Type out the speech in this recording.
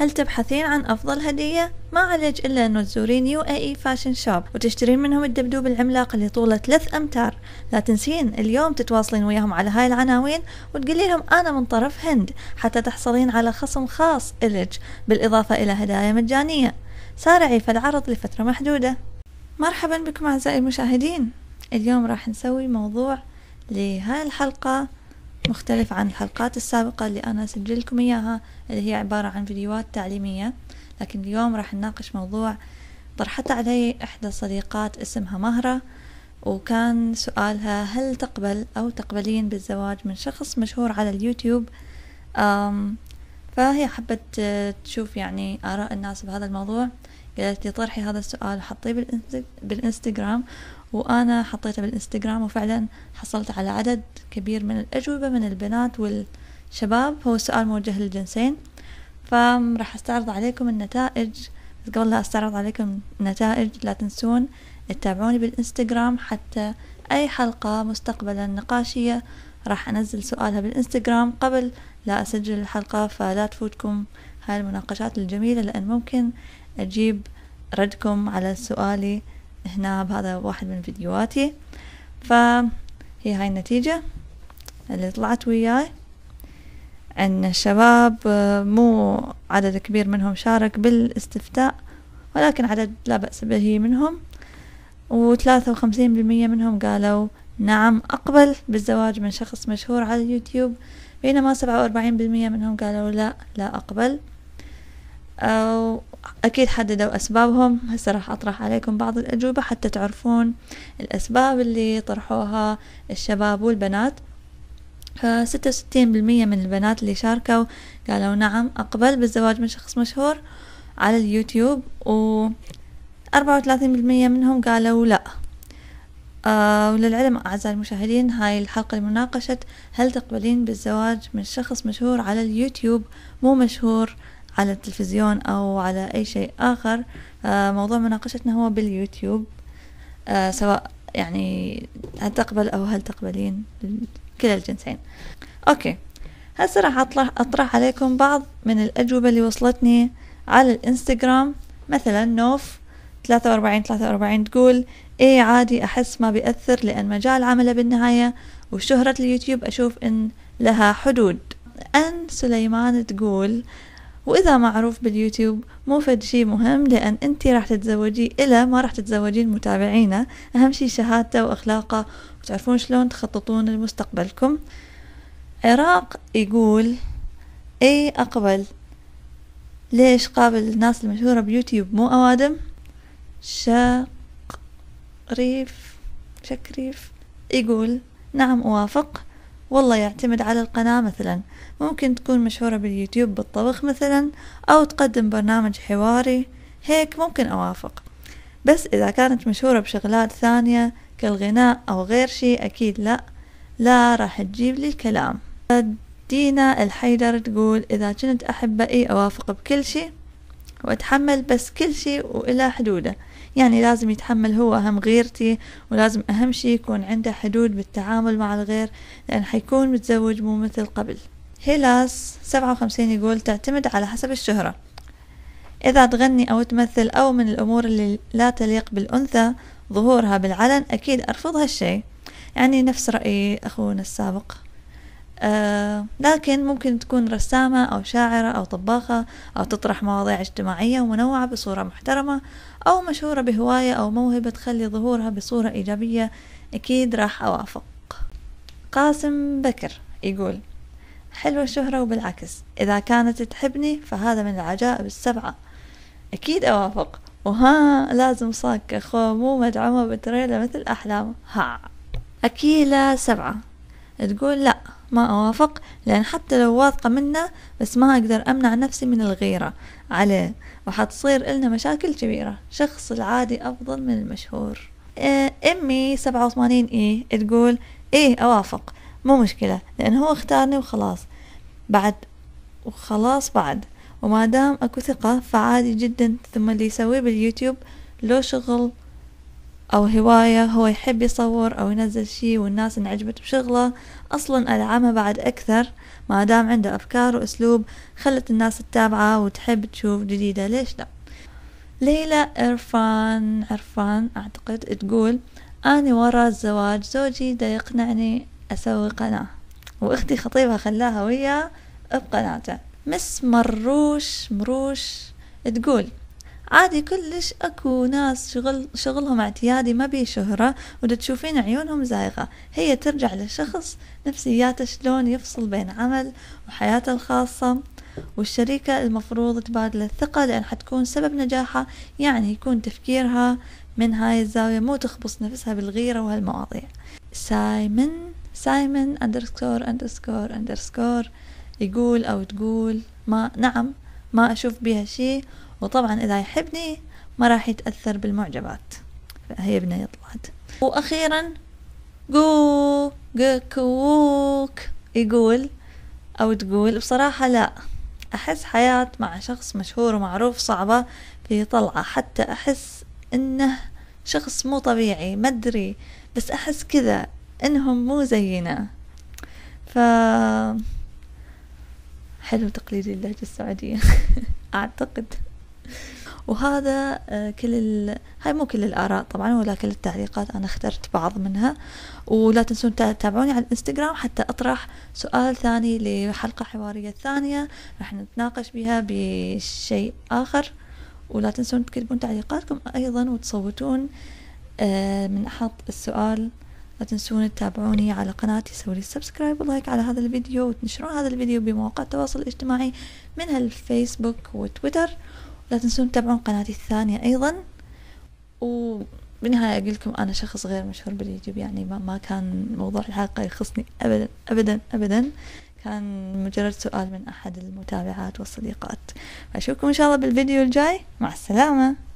هل تبحثين عن أفضل هدية؟ ما عليك إلا أن تزورين يو اي اي فاشن شوب وتشترين منهم الدبدوب العملاق اللي طوله ثلاث أمتار لا تنسين اليوم تتواصلين وياهم على هاي العناوين وتقولي لهم أنا من طرف هند حتى تحصلين على خصم خاص إلك بالإضافة إلى هدايا مجانية سارعي فالعرض لفترة محدودة مرحبا بكم أعزائي المشاهدين اليوم راح نسوي موضوع لهاي الحلقة مختلف عن الحلقات السابقة اللي أنا سجلكم إياها اللي هي عبارة عن فيديوهات تعليمية لكن اليوم راح نناقش موضوع طرحته علي إحدى الصديقات اسمها مهرة وكان سؤالها هل تقبل أو تقبلين بالزواج من شخص مشهور على اليوتيوب أم فهي حبت تشوف يعني آراء الناس بهذا الموضوع قالت لي طرحي هذا السؤال وحطيه بالانستغرام وأنا حطيته بالانستغرام وفعلا حصلت على عدد كبير من الأجوبة من البنات والشباب هو سؤال موجه للجنسين فراح استعرض عليكم النتائج بس قبل لا استعرض عليكم النتائج لا تنسون تتابعوني بالانستغرام حتى أي حلقة مستقبلا نقاشية راح أنزل سؤالها بالانستغرام قبل لا أسجل الحلقة فلا تفوتكم هاي المناقشات الجميلة لأن ممكن أجيب ردكم على سؤالي هنا بهذا واحد من فيديوهاتي فهي هاي النتيجة اللي طلعت وياي أن الشباب آه، مو عدد كبير منهم شارك بالاستفتاء ولكن عدد لا بأس به منهم وثلاثة وخمسين بالمية منهم قالوا نعم أقبل بالزواج من شخص مشهور على اليوتيوب بينما سبعة وأربعين بالمية منهم قالوا لا لا أقبل أو أكيد حددوا أسبابهم هسه راح أطرح عليكم بعض الأجوبة حتى تعرفون الأسباب اللي طرحوها الشباب والبنات ستة وستين بالمية من البنات اللي شاركوا قالوا نعم أقبل بالزواج من شخص مشهور على اليوتيوب و أربعة وثلاثين بالمية منهم قالوا لا آه وللعلم أعزائي المشاهدين هاي الحلقة لمناقشة هل تقبلين بالزواج من شخص مشهور على اليوتيوب مو مشهور على التلفزيون أو على أي شيء آخر آه، موضوع مناقشتنا هو باليوتيوب آه، سواء يعني هل تقبل أو هل تقبلين كلا الجنسين أوكي هسه راح أطلع أطرح عليكم بعض من الأجوبة اللي وصلتني على الإنستغرام مثلا نوف 43 43 تقول ايه عادي احس ما بيأثر لان مجال عمله بالنهاية وشهرة اليوتيوب اشوف ان لها حدود ان سليمان تقول وإذا معروف باليوتيوب مو فد شي مهم لأن أنت راح تتزوجي إلى ما راح تتزوجين متابعينه أهم شي شهادته وأخلاقه وتعرفون شلون تخططون لمستقبلكم عراق يقول اي أقبل ليش قابل الناس المشهورة بيوتيوب مو أوادم ريف شكريف يقول نعم أوافق والله يعتمد على القناة مثلا ممكن تكون مشهورة باليوتيوب بالطبخ مثلا أو تقدم برنامج حواري هيك ممكن أوافق بس إذا كانت مشهورة بشغلات ثانية كالغناء أو غير شي أكيد لا لا راح تجيب لي الكلام دينا الحيدر تقول إذا كنت أحب أي أوافق بكل شي وأتحمل بس كل شيء وإلى حدوده يعني لازم يتحمل هو أهم غيرتي ولازم أهم شيء يكون عنده حدود بالتعامل مع الغير لأن حيكون متزوج مو مثل قبل هيلاس سبعة وخمسين يقول تعتمد على حسب الشهرة إذا تغني أو تمثل أو من الأمور اللي لا تليق بالأنثى ظهورها بالعلن أكيد أرفض هالشي يعني نفس رأي أخونا السابق آه، لكن ممكن تكون رسامة أو شاعرة أو طباخة أو تطرح مواضيع اجتماعية ومنوعة بصورة محترمة أو مشهورة بهواية أو موهبة تخلي ظهورها بصورة إيجابية أكيد راح أوافق قاسم بكر يقول حلوة الشهرة وبالعكس إذا كانت تحبني فهذا من العجائب السبعة أكيد أوافق وها لازم صاك خو مو مدعومة بتريلة مثل أحلام ها أكيلة سبعة تقول لا ما أوافق لأن حتى لو واثقة منه بس ما أقدر أمنع نفسي من الغيرة عليه وحتصير إلنا مشاكل كبيرة شخص العادي أفضل من المشهور آه، أمي سبعة وثمانين إيه تقول إيه أوافق مو مشكلة لأن هو اختارني وخلاص بعد وخلاص بعد وما دام أكو ثقة فعادي جدا ثم اللي يسويه باليوتيوب لو شغل أو هواية هو يحب يصور أو ينزل شي والناس انعجبت بشغله أصلا أدعمه بعد أكثر ما دام عنده أفكار وأسلوب خلت الناس تتابعه وتحب تشوف جديدة ليش لا ليلى عرفان عرفان أعتقد تقول أنا ورا الزواج زوجي دا يقنعني أسوي قناة وأختي خطيبها خلاها وياه بقناته مس مروش مروش تقول عادي كلش اكو ناس شغل شغلهم اعتيادي ما بيه شهرة وده تشوفين عيونهم زايغة هي ترجع للشخص نفسياته شلون يفصل بين عمل وحياته الخاصة والشريكة المفروض تبادل الثقة لأن حتكون سبب نجاحها يعني يكون تفكيرها من هاي الزاوية مو تخبص نفسها بالغيرة وهالمواضيع سايمن سايمن أندرسكور أندرسكور أندرسكور يقول أو تقول ما نعم ما أشوف بها شي وطبعا إذا يحبني ما راح يتأثر بالمعجبات فهي بنية طلعت وأخيرا جو جكوك يقول أو تقول بصراحة لا أحس حياة مع شخص مشهور ومعروف صعبة في طلعة حتى أحس إنه شخص مو طبيعي مدري بس أحس كذا إنهم مو زينا ف حلو تقليدي اللهجة السعودية أعتقد وهذا آه، كل ال... هاي مو كل الآراء طبعا ولا كل التعليقات أنا اخترت بعض منها ولا تنسون تتابعوني على الإنستغرام حتى أطرح سؤال ثاني لحلقة حوارية ثانية راح نتناقش بها بشيء آخر ولا تنسون تكتبون تعليقاتكم أيضا وتصوتون آه، من أحط السؤال لا تنسون تتابعوني على قناتي سووا لي سبسكرايب ولايك على هذا الفيديو وتنشرون هذا الفيديو بمواقع التواصل الاجتماعي منها الفيسبوك وتويتر لا تنسون تتابعون قناتي الثانية أيضا وبالنهاية أقول لكم أنا شخص غير مشهور باليوتيوب يعني ما, ما كان موضوع الحلقة يخصني أبدا أبدا أبدا كان مجرد سؤال من أحد المتابعات والصديقات أشوفكم إن شاء الله بالفيديو الجاي مع السلامة